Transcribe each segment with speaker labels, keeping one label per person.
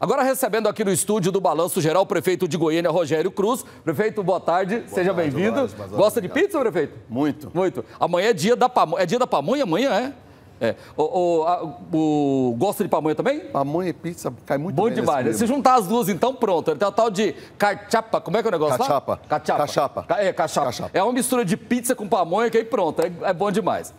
Speaker 1: Agora recebendo aqui no estúdio do Balanço Geral o prefeito de Goiânia, Rogério Cruz. Prefeito, boa tarde, boa seja bem-vindo. Gosta de pizza, prefeito? Muito. Muito. Amanhã é dia da pamonha, é dia da pamonha amanhã, é? É. O, o, a, o, gosta de pamonha também? Pamonha e pizza cai muito Bom bem. Bom demais. Né? Se juntar as duas, então, pronto. Tem o tal de cachapa. Como é que é o negócio cachapa. lá? Cachapa. Cachapa. É, cachapa. cachapa. É uma mistura de pizza com pamonha que aí pronto. É, é bom demais.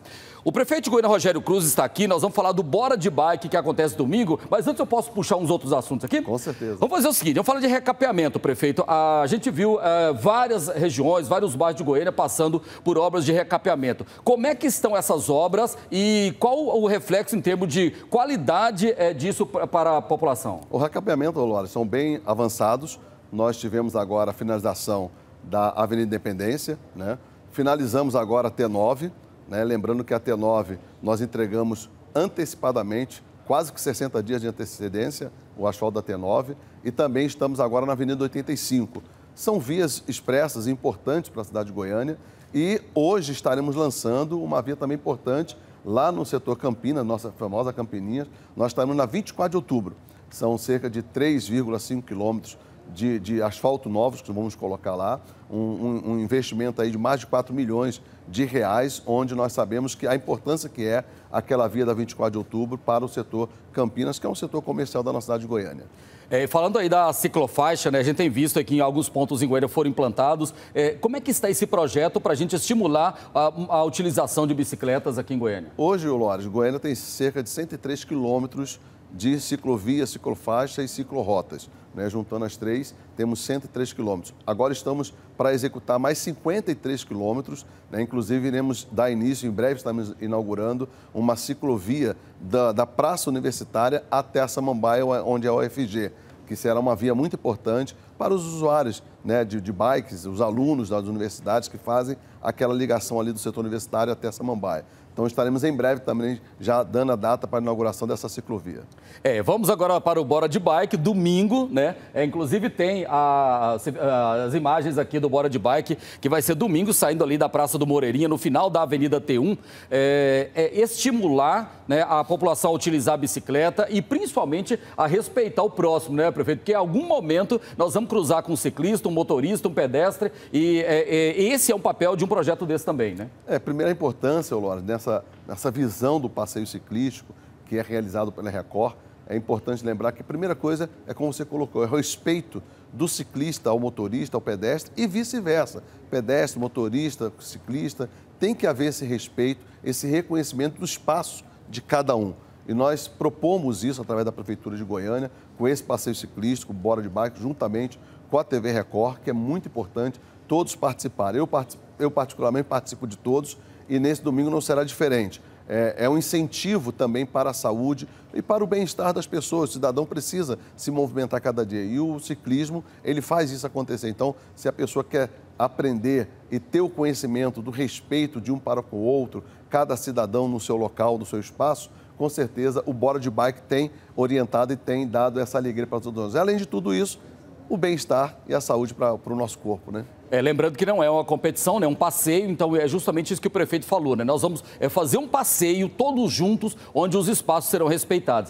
Speaker 1: O prefeito de Goiânia, Rogério Cruz, está aqui. Nós vamos falar do Bora de Bike que acontece domingo, mas antes eu posso puxar uns outros assuntos aqui? Com certeza. Vamos fazer o seguinte: vamos falar de recapeamento, prefeito. A gente viu é, várias regiões, vários bairros de Goiânia passando por obras de recapeamento. Como é que estão essas obras e qual o reflexo em termos de qualidade é, disso para
Speaker 2: a população? O recapeamento, Lora, são bem avançados. Nós tivemos agora a finalização da Avenida Independência, né? finalizamos agora a T9. Né? Lembrando que a T9 nós entregamos antecipadamente, quase que 60 dias de antecedência, o asfalto da T9, e também estamos agora na Avenida 85. São vias expressas importantes para a cidade de Goiânia e hoje estaremos lançando uma via também importante lá no setor Campina, nossa famosa Campininha. Nós estaremos na 24 de outubro. São cerca de 3,5 quilômetros de, de asfalto novos que vamos colocar lá, um, um, um investimento aí de mais de 4 milhões de reais, onde nós sabemos que a importância que é aquela via da 24 de outubro para o setor Campinas, que é um setor comercial da nossa cidade de Goiânia.
Speaker 1: É, falando aí da ciclofaixa, né, a gente tem visto aqui em alguns pontos em Goiânia foram implantados. É, como é que está esse projeto para a gente estimular a, a, utilização de bicicletas aqui em Goiânia?
Speaker 2: Hoje, Lores, Goiânia tem cerca de 103 quilômetros de ciclovia, ciclofaixa e ciclorotas. Né? Juntando as três, temos 103 quilômetros. Agora estamos para executar mais 53 quilômetros, né? inclusive iremos dar início, em breve estamos inaugurando uma ciclovia da, da Praça Universitária até a Samambaia, onde é a UFG, que será uma via muito importante para os usuários né, de, de, bikes, os alunos das universidades que fazem aquela ligação ali do setor universitário até a Samambaia. Então estaremos em breve também já dando a data para a inauguração dessa ciclovia.
Speaker 1: É, vamos agora para o Bora de Bike, domingo, né? É, inclusive tem a, a, as imagens aqui do Bora de Bike, que vai ser domingo, saindo ali da Praça do Moreirinha, no final da Avenida T1, é, é estimular né, a população a utilizar a bicicleta e principalmente a respeitar o próximo, né, prefeito? Porque em algum momento nós vamos cruzar com um ciclista, um motorista, um pedestre, e é, é esse é um papel de um projeto desse também, né?
Speaker 2: É, primeira importância, Lores, né? nessa, nessa visão do passeio ciclístico que é realizado pela Record, é importante lembrar que a primeira coisa é como você colocou, é o respeito do ciclista ao motorista, ao pedestre e vice-versa. Pedestre, motorista, ciclista, tem que haver esse respeito, esse reconhecimento do espaço de cada um. E nós propomos isso através da Prefeitura de Goiânia, com esse passeio ciclístico, Bora de Bike, juntamente com a TV Record, que é muito importante todos participarem. Eu, eu particularmente, participo de todos e nesse domingo não será diferente. É, é um incentivo também para a saúde e para o bem-estar das pessoas. O cidadão precisa se movimentar cada dia e o ciclismo ele faz isso acontecer. Então, se a pessoa quer aprender e ter o conhecimento do respeito de um para com o outro, cada cidadão no seu local, no seu espaço, com certeza o Bora de Bike tem orientado e tem dado essa alegria para todos nós. Além de tudo isso, o bem-estar e a saúde para o nosso corpo, né? É, lembrando
Speaker 1: que não é uma competição, né? É um passeio, então é justamente isso que o prefeito falou, né? Nós vamos é, fazer um passeio todos juntos, onde os espaços serão respeitados.